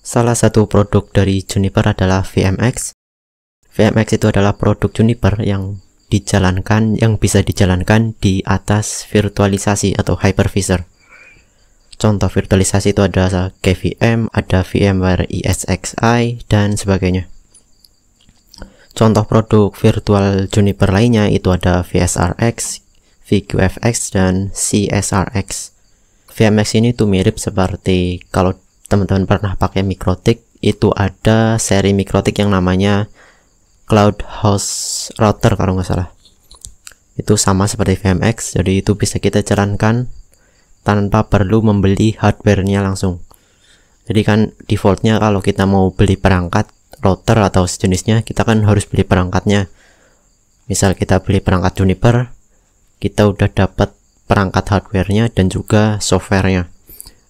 Salah satu produk dari Juniper adalah VMX. VMX itu adalah produk Juniper yang dijalankan yang bisa dijalankan di atas virtualisasi atau hypervisor. Contoh virtualisasi itu ada KVM, ada VMware ESXi dan sebagainya. Contoh produk virtual Juniper lainnya itu ada VSRX, VQFX dan CSRX. VMX ini tuh mirip seperti kalau teman-teman pernah pakai mikrotik itu ada seri mikrotik yang namanya cloud house router kalau nggak salah itu sama seperti VMX jadi itu bisa kita jalankan tanpa perlu membeli hardwarenya langsung jadi kan defaultnya kalau kita mau beli perangkat router atau sejenisnya kita kan harus beli perangkatnya misal kita beli perangkat Juniper kita udah dapat perangkat hardwarenya dan juga softwarenya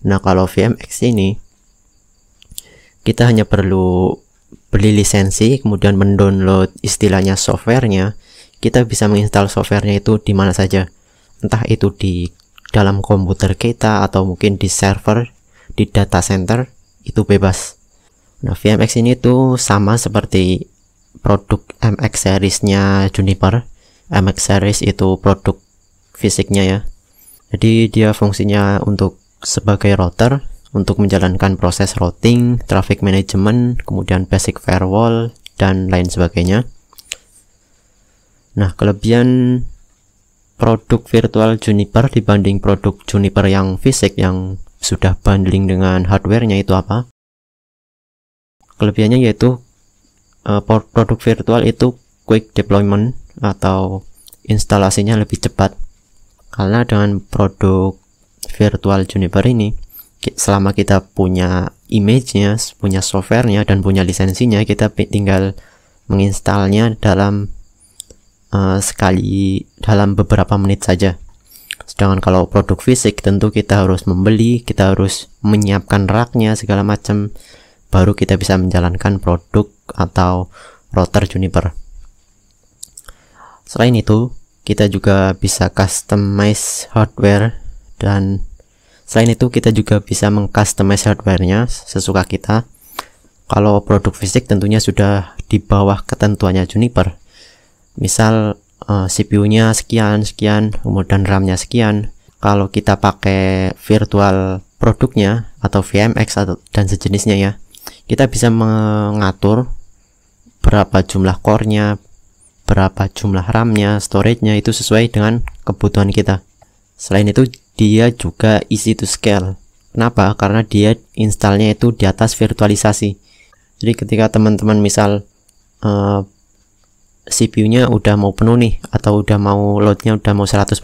nah kalau VMX ini kita hanya perlu beli lisensi kemudian mendownload istilahnya softwarenya kita bisa menginstal softwarenya itu di mana saja entah itu di dalam komputer kita atau mungkin di server di data center itu bebas nah VMX ini tuh sama seperti produk MX seriesnya Juniper MX series itu produk fisiknya ya jadi dia fungsinya untuk sebagai router untuk menjalankan proses routing, traffic management, kemudian basic firewall, dan lain sebagainya. Nah, kelebihan produk virtual Juniper dibanding produk Juniper yang fisik yang sudah bundling dengan hardware-nya itu apa? Kelebihannya yaitu uh, produk virtual itu quick deployment atau instalasinya lebih cepat. Karena dengan produk virtual Juniper ini selama kita punya image-nya, punya software-nya, dan punya lisensinya, kita tinggal menginstalnya dalam uh, sekali dalam beberapa menit saja. Sedangkan kalau produk fisik tentu kita harus membeli, kita harus menyiapkan raknya segala macam baru kita bisa menjalankan produk atau router Juniper. Selain itu, kita juga bisa customize hardware dan Selain itu kita juga bisa mengcustomize hardwarenya sesuka kita. Kalau produk fisik tentunya sudah di bawah ketentuannya Juniper. Misal uh, eh, CPU-nya sekian, sekian, kemudian RAM-nya sekian. Kalau kita pakai virtual produknya atau VMX atau dan sejenisnya ya, kita bisa mengatur berapa jumlah core-nya, berapa jumlah RAM-nya, storage-nya itu sesuai dengan kebutuhan kita. Selain itu, dia juga easy to scale kenapa? karena dia installnya itu di atas virtualisasi jadi ketika teman-teman misal uh, eh, CPU-nya udah mau penuh nih atau udah mau load nya udah mau 100%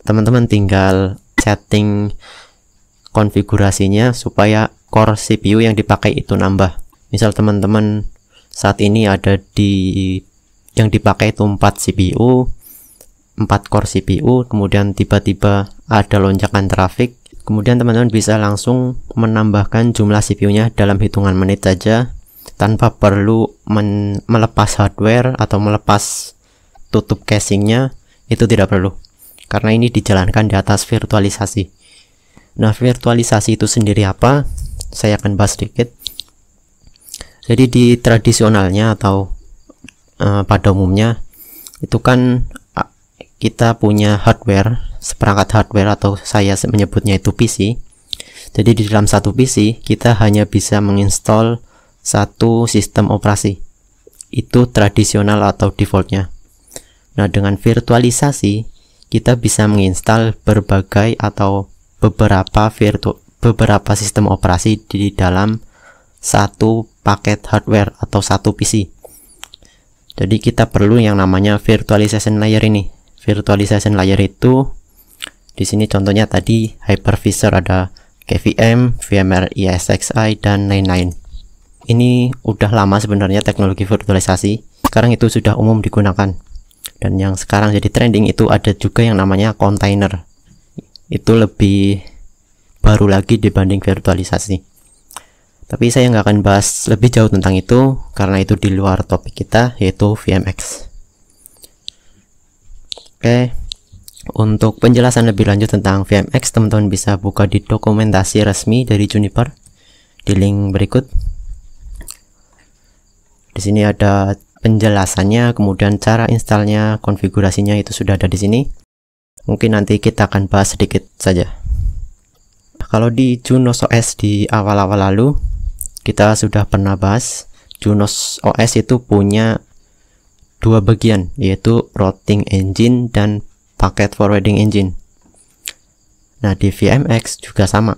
teman-teman tinggal setting konfigurasinya supaya core CPU yang dipakai itu nambah misal teman-teman saat ini ada di yang dipakai itu 4 CPU 4 core CPU kemudian tiba-tiba ada lonjakan trafik kemudian teman-teman bisa langsung menambahkan jumlah CPU-nya dalam hitungan menit saja tanpa perlu melepas hardware atau melepas tutup casingnya itu tidak perlu karena ini dijalankan di atas virtualisasi nah virtualisasi itu sendiri apa saya akan bahas sedikit jadi di tradisionalnya atau uh, pada umumnya itu kan kita punya hardware, seperangkat hardware atau saya menyebutnya itu PC. Jadi di dalam satu PC kita hanya bisa menginstal satu sistem operasi. Itu tradisional atau defaultnya. Nah, dengan virtualisasi kita bisa menginstal berbagai atau beberapa virtu beberapa sistem operasi di dalam satu paket hardware atau satu PC. Jadi kita perlu yang namanya virtualization layer ini virtualization layer itu di sini contohnya tadi hypervisor ada KVM, VMware ESXi dan lain-lain. Ini udah lama sebenarnya teknologi virtualisasi. Sekarang itu sudah umum digunakan. Dan yang sekarang jadi trending itu ada juga yang namanya container. Itu lebih baru lagi dibanding virtualisasi. Tapi saya nggak akan bahas lebih jauh tentang itu karena itu di luar topik kita yaitu VMX. Oke. Untuk penjelasan lebih lanjut tentang VMX, teman-teman bisa buka di dokumentasi resmi dari Juniper di link berikut. Di sini ada penjelasannya, kemudian cara installnya, konfigurasinya itu sudah ada di sini. Mungkin nanti kita akan bahas sedikit saja. Kalau di Junos OS di awal-awal lalu, kita sudah pernah bahas Junos OS itu punya dua bagian yaitu routing engine dan packet forwarding engine. Nah, di VMX juga sama.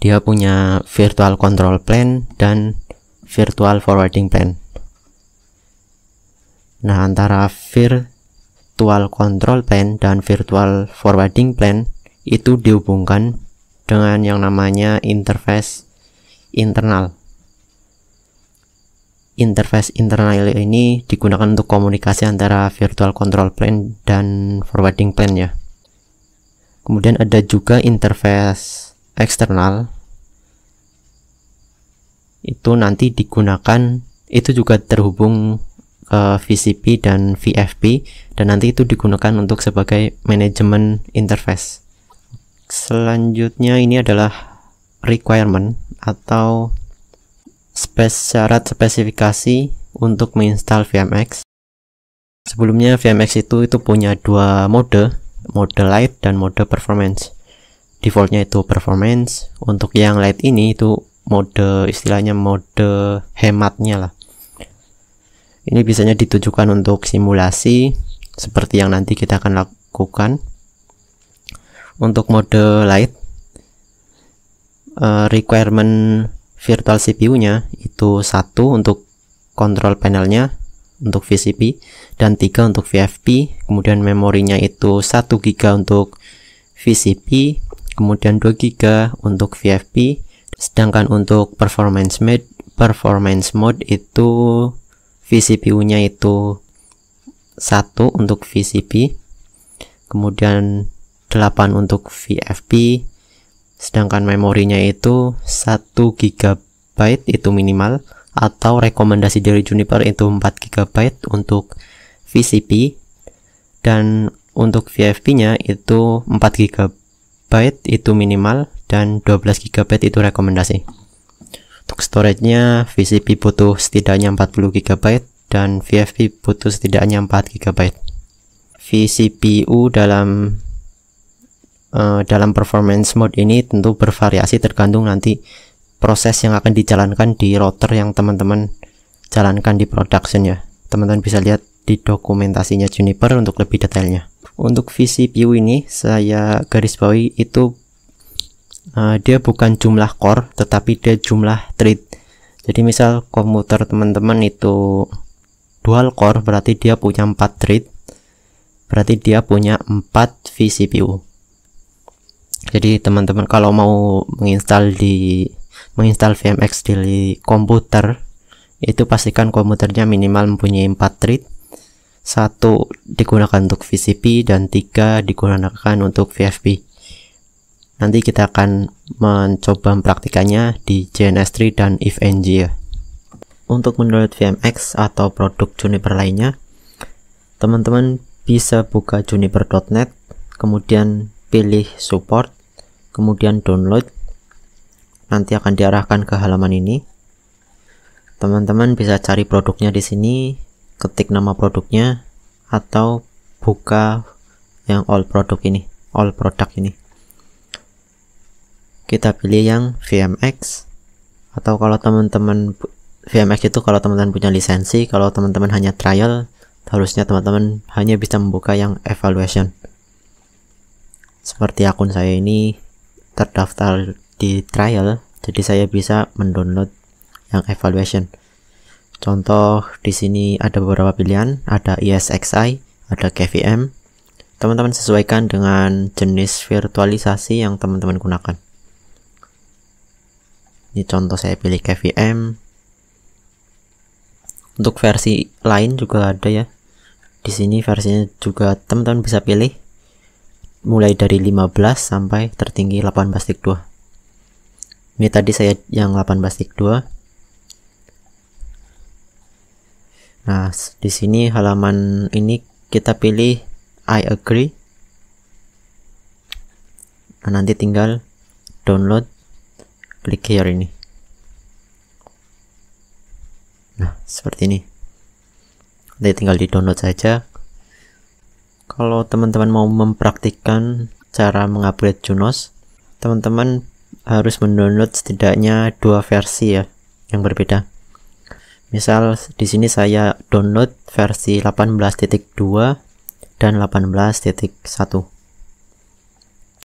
Dia punya virtual control plane dan virtual forwarding plane. Nah, antara virtual control plane dan virtual forwarding plane itu dihubungkan dengan yang namanya interface internal interface internal ini digunakan untuk komunikasi antara virtual control plane dan forwarding plane ya. Kemudian ada juga interface eksternal. Itu nanti digunakan itu juga terhubung ke VCP dan VFP dan nanti itu digunakan untuk sebagai manajemen interface. Selanjutnya ini adalah requirement atau spes syarat spesifikasi untuk menginstal VMX. Sebelumnya VMX itu itu punya dua mode, mode light dan mode performance. Defaultnya itu performance. Untuk yang light ini itu mode istilahnya mode hematnya lah. Ini biasanya ditujukan untuk simulasi seperti yang nanti kita akan lakukan. Untuk mode light, eh, requirement virtual CPU-nya itu satu untuk panel panelnya untuk VCP dan tiga untuk VFP kemudian memorinya itu 1 Giga untuk VCP kemudian 2 Giga untuk VFP sedangkan untuk performance mode performance mode itu VCPU-nya itu satu untuk VCP kemudian 8 untuk VFP sedangkan memorinya itu 1 GB itu minimal atau rekomendasi dari Juniper itu 4 GB untuk VCP dan untuk VFP-nya itu 4 GB itu minimal dan 12 GB itu rekomendasi. Untuk storage-nya VCP butuh setidaknya 40 GB dan VFP butuh setidaknya 4 GB. VCPU dalam Eh, dalam performance mode ini tentu bervariasi tergantung nanti proses yang akan dijalankan di router yang teman-teman jalankan di production ya teman-teman bisa lihat di dokumentasinya Juniper untuk lebih detailnya untuk VCPU ini saya garis bawahi itu uh, dia bukan jumlah core tetapi dia jumlah thread jadi misal komputer teman-teman itu dual core berarti dia punya 4 thread berarti dia punya 4 vCPU jadi teman-teman kalau mau menginstal di menginstal VMX di komputer itu pastikan komputernya minimal mempunyai 4 thread satu digunakan untuk VCP dan tiga digunakan untuk VFP nanti kita akan mencoba praktikannya di JNS3 dan IfNG ya untuk mendownload VMX atau produk Juniper lainnya teman-teman bisa buka juniper.net kemudian pilih support kemudian download nanti akan diarahkan ke halaman ini teman-teman bisa cari produknya di sini ketik nama produknya atau buka yang all produk ini all product ini kita pilih yang VMX atau kalau teman-teman VMX itu kalau teman-teman punya lisensi kalau teman-teman hanya trial harusnya teman-teman hanya bisa membuka yang evaluation seperti akun saya ini terdaftar di trial jadi saya bisa mendownload yang evaluation contoh di sini ada beberapa pilihan ada esxi ada KVM teman-teman sesuaikan dengan jenis virtualisasi yang teman-teman gunakan ini contoh saya pilih KVM untuk versi lain juga ada ya di sini versinya juga teman-teman bisa pilih mulai dari 15 sampai tertinggi 8 plastik 2 ini tadi saya yang 8 plastik 2 nah di sini halaman ini kita pilih I agree nah, nanti tinggal download klik here ini nah seperti ini nanti tinggal di download saja kalau teman-teman mau mempraktikkan cara mengupgrade Junos, teman-teman harus mendownload setidaknya dua versi ya yang berbeda. Misal di sini saya download versi 18.2 dan 18.1.